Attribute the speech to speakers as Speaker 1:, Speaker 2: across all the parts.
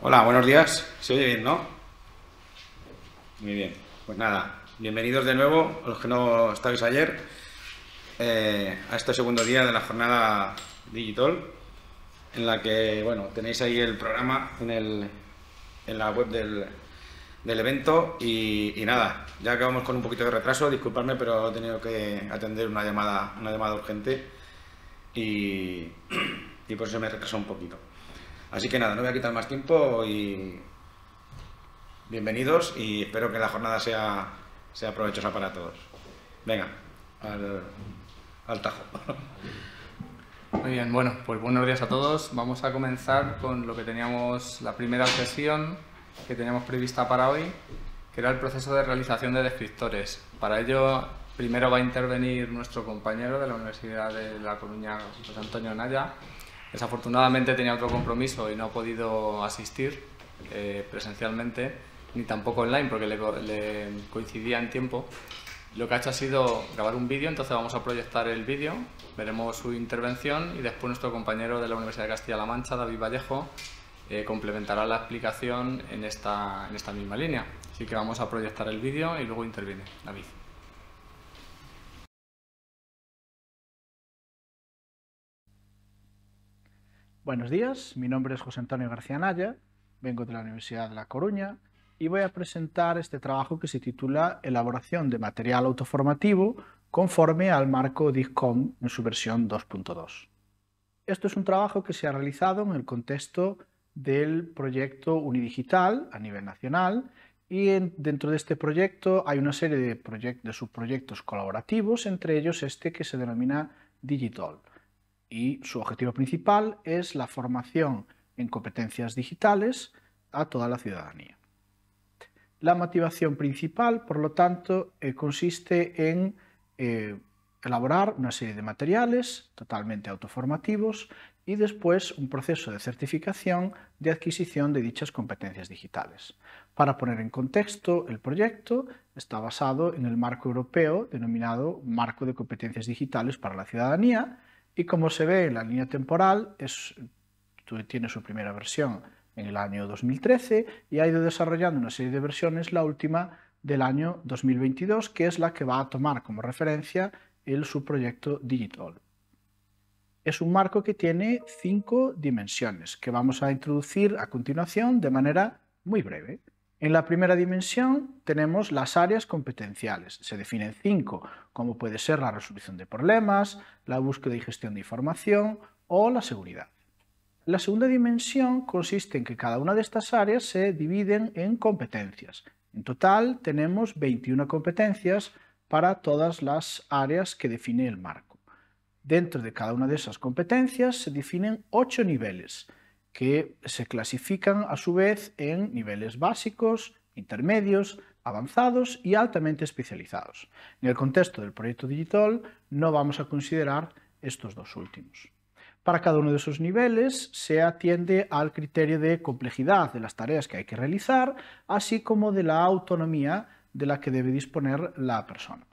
Speaker 1: Hola,
Speaker 2: buenos días. ¿Se oye bien, no? Muy bien. Pues nada, bienvenidos de nuevo, a los que no estabais ayer, eh, a este segundo día de la jornada digital, en la que, bueno, tenéis ahí el programa en, el, en la web del, del evento y, nada, ya acabamos con un poquito de retraso, disculpadme, pero he tenido que atender una llamada, una llamada urgente y, por eso me retrasó un poquito. Así que nada, no voy a quitar más tiempo y bienvenidos y espero que la jornada sea, sea provechosa para todos. Venga, al, al tajo. Muy bien, bueno, pues buenos días a todos. Vamos a comenzar con lo que teníamos, la primera sesión que teníamos prevista para hoy, que era el proceso de realización de descriptores. Para ello, primero va a intervenir nuestro compañero de la Universidad de La Coruña, José Antonio Naya, Desafortunadamente tenía otro compromiso y no ha podido asistir eh, presencialmente ni tampoco online porque le, coincidía en tiempo. Lo que ha hecho ha sido grabar un vídeo, entonces vamos a proyectar el vídeo, veremos su intervención y después nuestro compañero de la Universidad de Castilla-La Mancha, David Vallejo, eh, complementará la explicación en esta, en esta misma línea. Así que vamos a proyectar el vídeo y luego interviene David. Buenos días, mi nombre es José Antonio García Naya, vengo de la Universidad de La Coruña y voy a presentar este trabajo que se titula Elaboración de material autoformativo conforme al marco DISCOM en su versión 2.2. Esto es un trabajo que se ha realizado en el contexto del proyecto Unidigital a nivel nacional y dentro de este proyecto hay una serie de subproyectos colaborativos, entre ellos este que se denomina Digital y su objetivo principal es la formación en competencias digitales a toda la ciudadanía. La motivación principal, por lo tanto, eh, consiste en eh, elaborar una serie de materiales totalmente autoformativos y después un proceso de certificación de adquisición de dichas competencias digitales. Para poner en contexto, el proyecto está basado en el marco europeo denominado Marco de Competencias Digitales para la Ciudadanía, y como se ve en la línea temporal, tiene su primera versión en el año 2013 y ha ido desarrollando una serie de versiones, la última del año 2022, que es la que va a tomar como referencia el subproyecto Digital. Es un marco que tiene cinco dimensiones que vamos a introducir a continuación de manera muy breve. En la primera dimensión tenemos las áreas competenciales. Se definen cinco, como puede ser la resolución de problemas, la búsqueda y gestión de información o la seguridad. La segunda dimensión consiste en que cada una de estas áreas se dividen en competencias. En total tenemos 21 competencias para todas las áreas que define el marco. Dentro de cada una de esas competencias se definen ocho niveles, que se clasifican a su vez en niveles básicos, intermedios, avanzados y altamente especializados. En el contexto del proyecto digital no vamos a considerar estos dos últimos. Para cada uno de esos niveles se atiende al criterio de complejidad de las tareas que hay que realizar, así como de la autonomía de la que debe disponer la persona.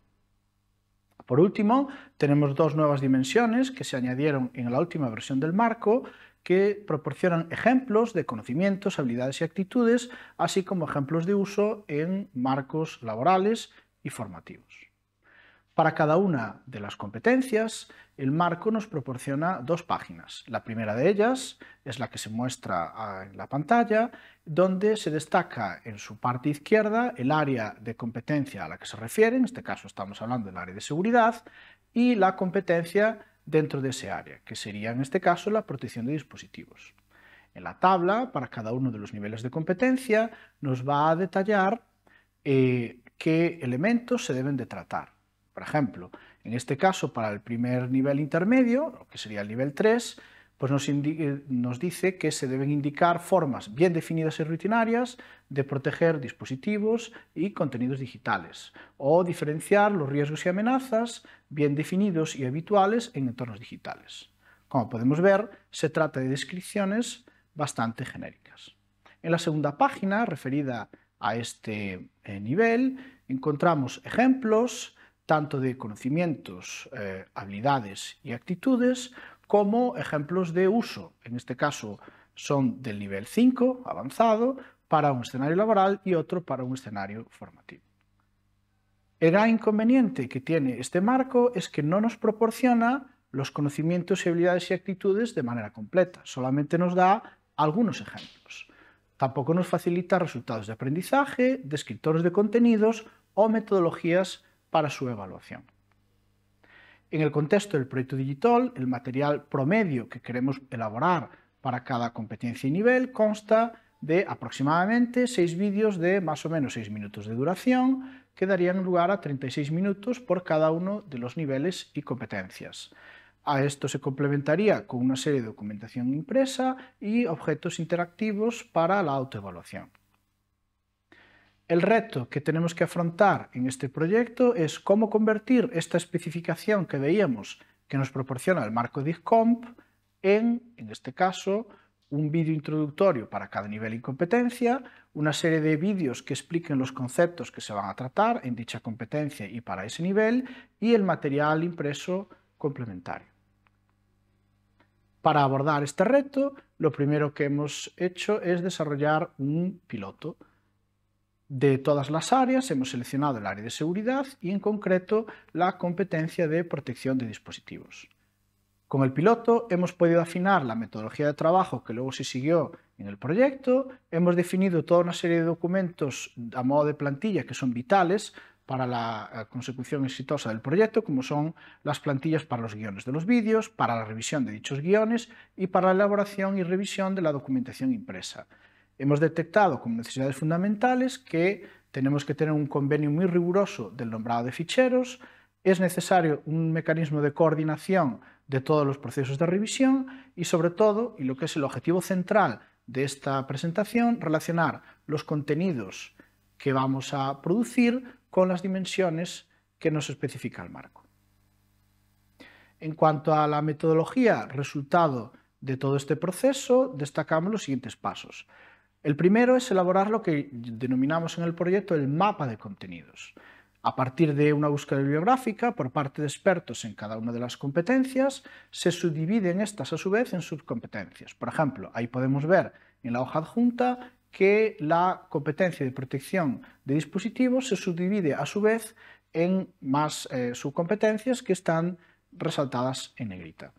Speaker 2: Por último, tenemos dos nuevas dimensiones que se añadieron en la última versión del marco, que proporcionan ejemplos de conocimientos, habilidades y actitudes, así como ejemplos de uso en marcos laborales y formativos. Para cada una de las competencias, el marco nos proporciona dos páginas. La primera de ellas es la que se muestra ah, en la pantalla, donde se destaca en su parte izquierda el área de competencia a la que se refiere, en este caso estamos hablando del área de seguridad, y la competencia dentro de ese área, que sería en este caso la protección de dispositivos. En la tabla, para cada uno de los niveles de competencia, nos va a detallar eh, qué elementos se deben de tratar. Por ejemplo, en este caso, para el primer nivel intermedio, que sería el nivel 3, pues nos, eh, nos, dice que se deben indicar formas bien definidas y rutinarias de proteger dispositivos y contenidos digitales, o diferenciar los riesgos y amenazas bien definidos y habituales en entornos digitales. Como podemos ver, se trata de descripciones bastante genéricas. En la segunda página, referida a este eh, nivel, encontramos ejemplos tanto de conocimientos, eh, habilidades y actitudes, como ejemplos de uso. En este caso son del nivel 5, avanzado, para un escenario laboral y otro para un escenario formativo. El gran inconveniente que tiene este marco es que no nos proporciona los conocimientos, habilidades y actitudes de manera completa, solamente nos da algunos ejemplos. Tampoco nos facilita resultados de aprendizaje, descriptores de contenidos o metodologías para su evaluación en el contexto del proyecto digital, el material promedio que queremos elaborar para cada competencia y nivel consta de aproximadamente 6 vídeos de más o menos seis minutos de duración, que darían lugar a 36 minutos por cada uno de los niveles y competencias. A esto se complementaría con una serie de documentación impresa y objetos interactivos para la autoevaluación. El reto que tenemos que afrontar en este proyecto es cómo convertir esta especificación que veíamos que nos proporciona el marco DIGCOMP en, en este caso, un vídeo introductorio para cada nivel y competencia, una serie de vídeos que expliquen los conceptos que se van a tratar en dicha competencia y para ese nivel, y el material impreso complementario. Para abordar este reto, lo primero que hemos hecho es desarrollar un piloto, de todas las áreas, hemos seleccionado el área de seguridad y en concreto la competencia de protección de dispositivos. Con el piloto hemos podido afinar la metodología de trabajo que luego se siguió en el proyecto, hemos definido toda una serie de documentos a modo de plantilla que son vitales para la eh, consecución exitosa del proyecto, como son las plantillas para los guiones de los vídeos, para la revisión de dichos guiones y para la elaboración y revisión de la documentación impresa hemos detectado como necesidades fundamentales que tenemos que tener un convenio muy riguroso del nombrado de ficheros, es necesario un mecanismo de coordinación de todos los procesos de revisión y sobre todo, y lo que es el objetivo central de esta presentación, relacionar los contenidos que vamos a producir con las dimensiones que nos especifica el marco. En cuanto a la metodología resultado de todo este proceso, destacamos los siguientes pasos. El primero es elaborar lo que denominamos en el proyecto el mapa de contenidos. A partir de una búsqueda bibliográfica por parte de expertos en cada una de las competencias, se subdividen estas a su vez en subcompetencias. Por ejemplo, ahí podemos ver en la hoja adjunta que la competencia de protección de dispositivos se subdivide a su vez en más eh, subcompetencias que están resaltadas en negrita.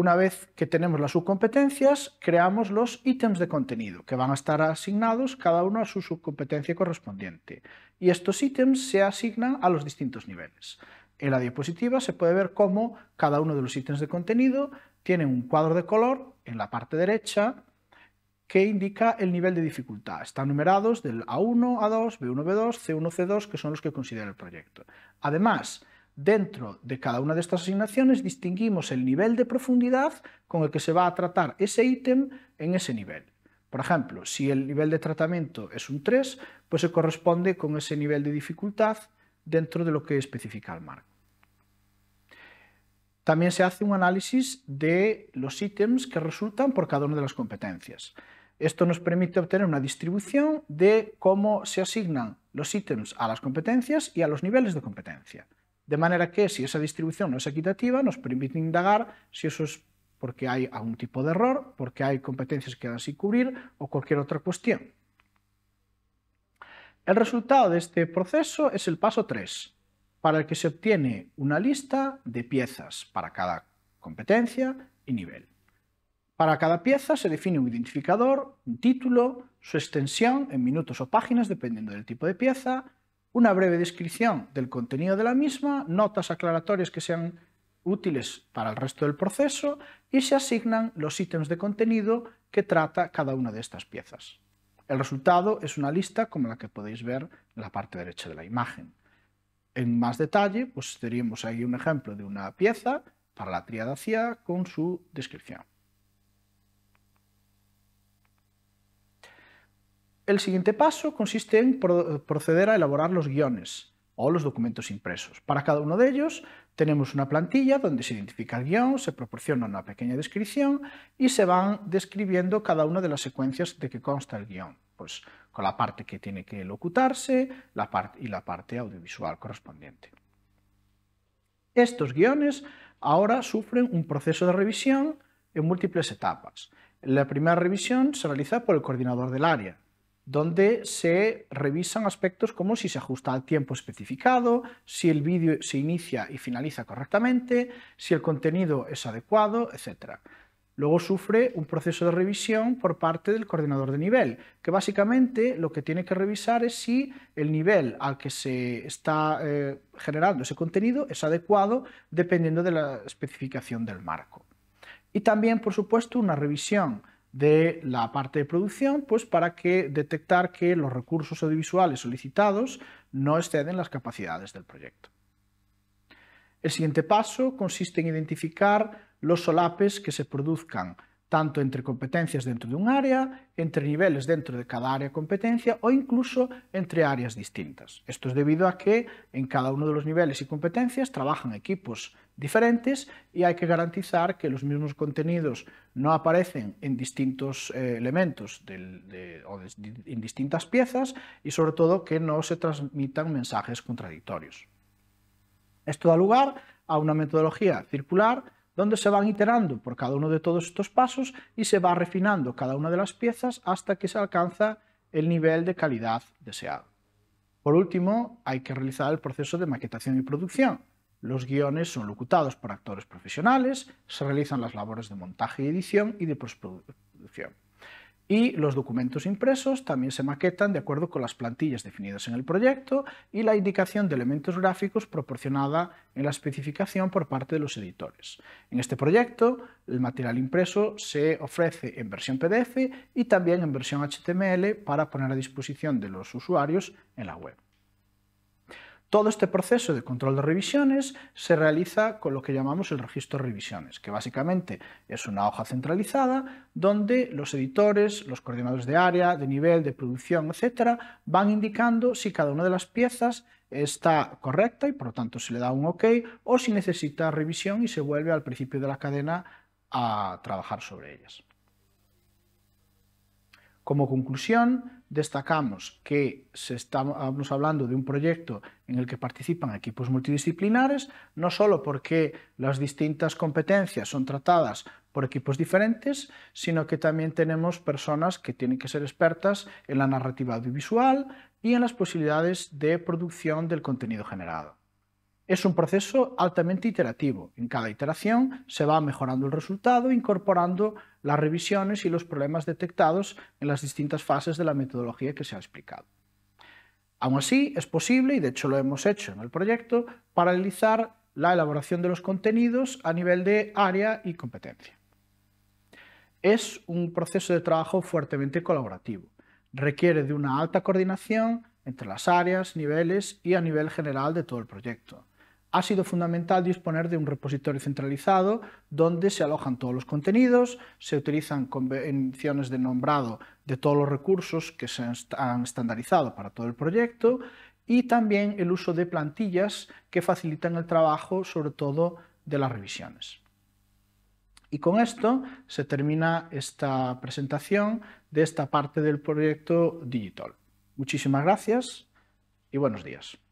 Speaker 2: Una vez que tenemos las subcompetencias, creamos los ítems de contenido, que van a estar asignados cada uno a su subcompetencia correspondiente. Y estos ítems se asignan a los distintos niveles. En la diapositiva se puede ver cómo cada uno de los ítems de contenido tiene un cuadro de color en la parte derecha que indica el nivel de dificultad. Están numerados del A1, A2, B1, B2, C1, C2, que son los que considera el proyecto. Además, Dentro de cada una de estas asignaciones distinguimos el nivel de profundidad con el que se va a tratar ese ítem en ese nivel. Por ejemplo, si el nivel de tratamiento es un 3, pues se corresponde con ese nivel de dificultad dentro de lo que especifica el marco. También se hace un análisis de los ítems que resultan por cada una de las competencias. Esto nos permite obtener una distribución de cómo se asignan los ítems a las competencias y a los niveles de competencia. De manera que si esa distribución no es equitativa, nos permite indagar si eso es porque hay algún tipo de error, porque hay competencias que quedan sin cubrir o cualquier otra cuestión. El resultado de este proceso es el paso 3, para el que se obtiene una lista de piezas para cada competencia y nivel. Para cada pieza se define un identificador, un título, su extensión en minutos o páginas dependiendo del tipo de pieza, una breve descripción del contenido de la misma, notas aclaratorias que sean útiles para el resto del proceso y se asignan los ítems de contenido que trata cada una de estas piezas. El resultado es una lista como la que podéis ver en la parte derecha de la imagen. En más detalle, pues tenemos ahí un ejemplo de una pieza para la triada CIA con su descripción. el siguiente paso consiste en proceder a elaborar los guiones o los documentos impresos. Para cada uno de ellos tenemos una plantilla donde se identifica el guión, se proporciona una pequeña descripción y se van describiendo cada una de las secuencias de que consta el guión, pues con la parte que tiene que locutarse y la parte audiovisual correspondiente. Estos guiones ahora sufren un proceso de revisión en múltiples etapas. La primera revisión se realiza por el coordinador del área, donde se revisan aspectos como si se ajusta al tiempo especificado, si el vídeo se inicia y finaliza correctamente, si el contenido es adecuado, etc. Luego sufre un proceso de revisión por parte del coordinador de nivel, que básicamente lo que tiene que revisar es si el nivel al que se está eh, generando ese contenido es adecuado dependiendo de la especificación del marco. Y también, por supuesto, una revisión de la parte de producción, pues para detectar que los recursos audiovisuales solicitados no exceden las capacidades del proyecto. El siguiente paso consiste en identificar los solapes que se produzcan tanto entre competencias dentro de un área, entre niveles dentro de cada área competencia o incluso entre áreas distintas. Esto es debido a que en cada uno de los niveles y competencias trabajan equipos diferentes y hay que garantizar que los mismos contenidos no aparecen en distintos eh, elementos o en distintas piezas y sobre todo que no se transmitan mensajes contradictorios. Esto da lugar a una metodología circular donde se van iterando por cada uno de todos estos pasos y se va refinando cada una de las piezas hasta que se alcanza el nivel de calidad deseado. Por último, hay que realizar el proceso de maquetación y producción. Los guiones son locutados por actores profesionales, se realizan las labores de montaje y edición y de postproducción. Y los documentos impresos también se maquetan de acuerdo con las plantillas definidas en el proyecto y la indicación de elementos gráficos proporcionada en la especificación por parte de los editores. En este proyecto, el material impreso se ofrece en versión PDF y también en versión HTML para poner a disposición de los usuarios en la web. Todo este proceso de control de revisiones se realiza con lo que llamamos el registro de revisiones, que básicamente es una hoja centralizada donde los editores, los coordinadores de área, de nivel, de producción, etcétera, van indicando si cada una de las piezas está correcta y por lo tanto se le da un OK o si necesita revisión y se vuelve al principio de la cadena a trabajar sobre ellas. Como conclusión, destacamos que se estamos hablando de un proyecto en el que participan equipos multidisciplinares, no solo porque las distintas competencias son tratadas por equipos diferentes, sino que también tenemos personas que tienen que ser expertas en la narrativa audiovisual y en las posibilidades de producción del contenido generado. Es un proceso altamente iterativo. En cada iteración se va mejorando el resultado, incorporando las revisiones y los problemas detectados en las distintas fases de la metodología que se ha explicado. Aún así, es posible, y de hecho lo hemos hecho en el proyecto, paralelizar la elaboración de los contenidos a nivel de área y competencia. Es un proceso de trabajo fuertemente colaborativo. Requiere de una alta coordinación entre las áreas, niveles y a nivel general de todo el proyecto ha sido fundamental disponer de un repositorio centralizado donde se alojan todos los contenidos, se utilizan convenciones de nombrado de todos los recursos que se han estandarizado para todo el proyecto y también el uso de plantillas que facilitan el trabajo, sobre todo de las revisiones. Y con esto se termina esta presentación de esta parte del proyecto Digital. Muchísimas gracias y buenos días.